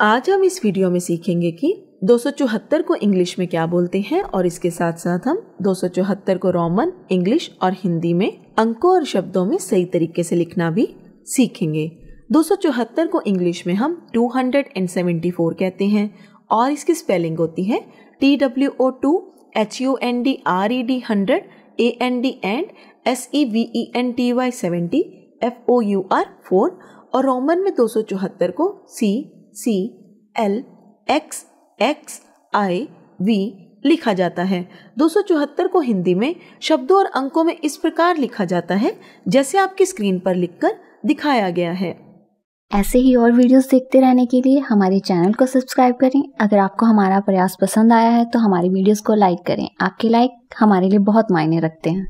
आज हम इस वीडियो में सीखेंगे कि दो को इंग्लिश में क्या बोलते हैं और इसके साथ साथ हम दो को रोमन इंग्लिश और हिंदी में अंकों और शब्दों में सही तरीके से लिखना भी सीखेंगे दो को इंग्लिश में हम 274 कहते हैं और इसकी स्पेलिंग होती है T W O two H U N D R E D hundred A N D and S E V E N T Y seventy F O U R four और Roman में दो को सी C L X X I V लिखा जाता है दो को हिंदी में शब्दों और अंकों में इस प्रकार लिखा जाता है जैसे आपकी स्क्रीन पर लिखकर दिखाया गया है ऐसे ही और वीडियोस देखते रहने के लिए हमारे चैनल को सब्सक्राइब करें अगर आपको हमारा प्रयास पसंद आया है तो हमारी वीडियोस को लाइक करें आपके लाइक हमारे लिए बहुत मायने रखते हैं